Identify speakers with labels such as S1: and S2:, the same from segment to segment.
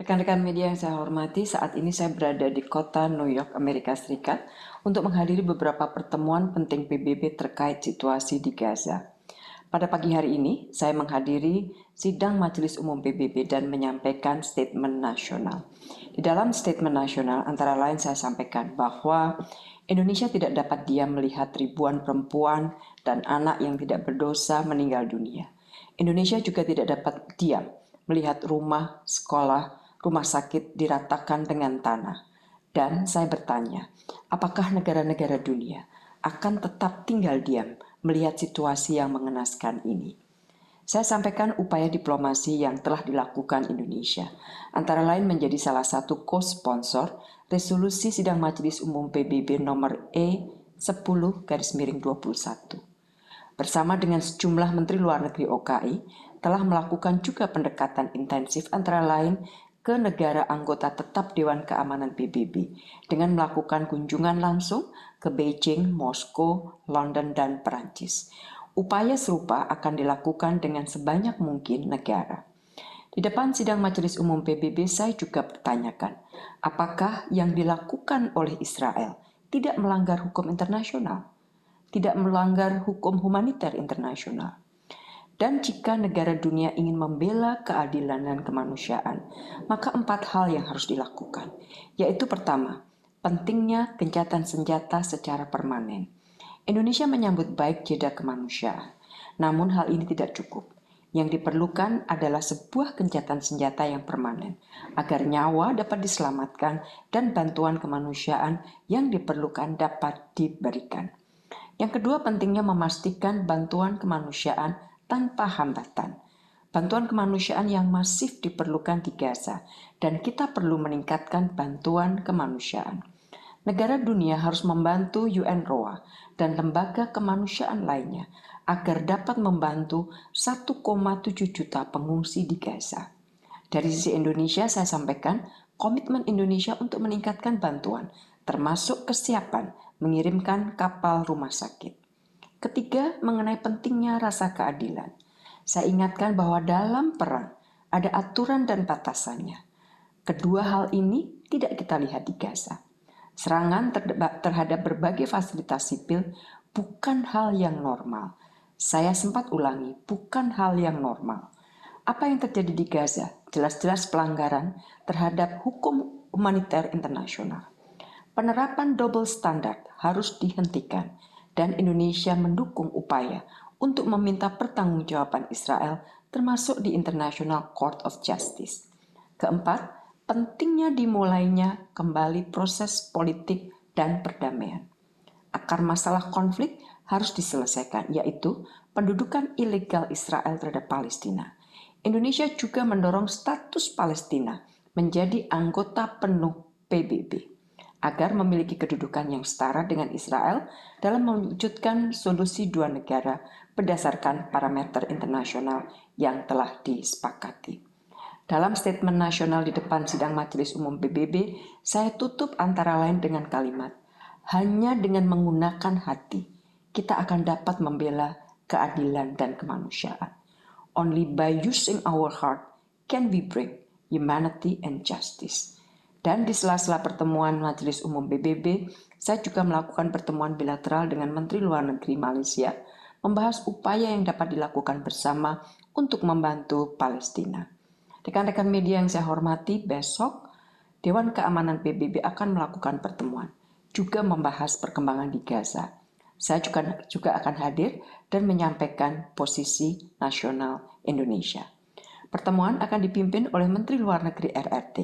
S1: Rekan-rekan media yang saya hormati, saat ini saya berada di kota New York, Amerika Serikat, untuk menghadiri beberapa pertemuan penting PBB terkait situasi di Gaza. Pada pagi hari ini, saya menghadiri sidang Majelis Umum PBB dan menyampaikan statement nasional. Di dalam statement nasional, antara lain saya sampaikan bahwa Indonesia tidak dapat diam melihat ribuan perempuan dan anak yang tidak berdosa meninggal dunia. Indonesia juga tidak dapat diam melihat rumah, sekolah, rumah sakit diratakan dengan tanah. Dan saya bertanya, apakah negara-negara dunia akan tetap tinggal diam melihat situasi yang mengenaskan ini? Saya sampaikan upaya diplomasi yang telah dilakukan Indonesia, antara lain menjadi salah satu co-sponsor resolusi sidang Majelis Umum PBB nomor E 10 garis miring 21. Bersama dengan sejumlah Menteri Luar Negeri OKI, telah melakukan juga pendekatan intensif antara lain ke negara anggota tetap Dewan Keamanan PBB dengan melakukan kunjungan langsung ke Beijing, Moskow, London, dan Perancis. Upaya serupa akan dilakukan dengan sebanyak mungkin negara. Di depan sidang Majelis Umum PBB, saya juga bertanyakan, apakah yang dilakukan oleh Israel tidak melanggar hukum internasional, tidak melanggar hukum humaniter internasional? Dan jika negara dunia ingin membela keadilan dan kemanusiaan, maka empat hal yang harus dilakukan, yaitu pertama, pentingnya gencatan senjata secara permanen. Indonesia menyambut baik jeda kemanusiaan, namun hal ini tidak cukup. Yang diperlukan adalah sebuah gencatan senjata yang permanen, agar nyawa dapat diselamatkan dan bantuan kemanusiaan yang diperlukan dapat diberikan. Yang kedua, pentingnya memastikan bantuan kemanusiaan tanpa hambatan. Bantuan kemanusiaan yang masif diperlukan di Gaza, dan kita perlu meningkatkan bantuan kemanusiaan. Negara dunia harus membantu UNRWA dan lembaga kemanusiaan lainnya agar dapat membantu 1,7 juta pengungsi di Gaza. Dari sisi Indonesia, saya sampaikan komitmen Indonesia untuk meningkatkan bantuan, termasuk kesiapan mengirimkan kapal rumah sakit. Ketiga, mengenai pentingnya rasa keadilan. Saya ingatkan bahwa dalam perang ada aturan dan batasannya. Kedua hal ini tidak kita lihat di Gaza. Serangan terhadap berbagai fasilitas sipil bukan hal yang normal. Saya sempat ulangi, bukan hal yang normal. Apa yang terjadi di Gaza jelas-jelas pelanggaran terhadap hukum humaniter internasional. Penerapan double standard harus dihentikan dan Indonesia mendukung upaya untuk meminta pertanggungjawaban Israel termasuk di International Court of Justice. Keempat, pentingnya dimulainya kembali proses politik dan perdamaian. Akar masalah konflik harus diselesaikan, yaitu pendudukan ilegal Israel terhadap Palestina. Indonesia juga mendorong status Palestina menjadi anggota penuh PBB agar memiliki kedudukan yang setara dengan Israel dalam mewujudkan solusi dua negara berdasarkan parameter internasional yang telah disepakati. Dalam statement nasional di depan sidang Majelis Umum PBB, saya tutup antara lain dengan kalimat, hanya dengan menggunakan hati, kita akan dapat membela keadilan dan kemanusiaan. Only by using our heart can we bring humanity and justice dan di sela-sela pertemuan Majelis Umum PBB, saya juga melakukan pertemuan bilateral dengan Menteri Luar Negeri Malaysia, membahas upaya yang dapat dilakukan bersama untuk membantu Palestina. Rekan-rekan media yang saya hormati, besok Dewan Keamanan PBB akan melakukan pertemuan, juga membahas perkembangan di Gaza. Saya juga, juga akan hadir dan menyampaikan posisi nasional Indonesia. Pertemuan akan dipimpin oleh Menteri Luar Negeri RRT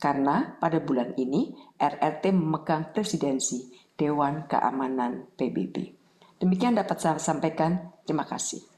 S1: karena pada bulan ini RRT memegang presidensi Dewan Keamanan PBB. Demikian dapat saya sampaikan. Terima kasih.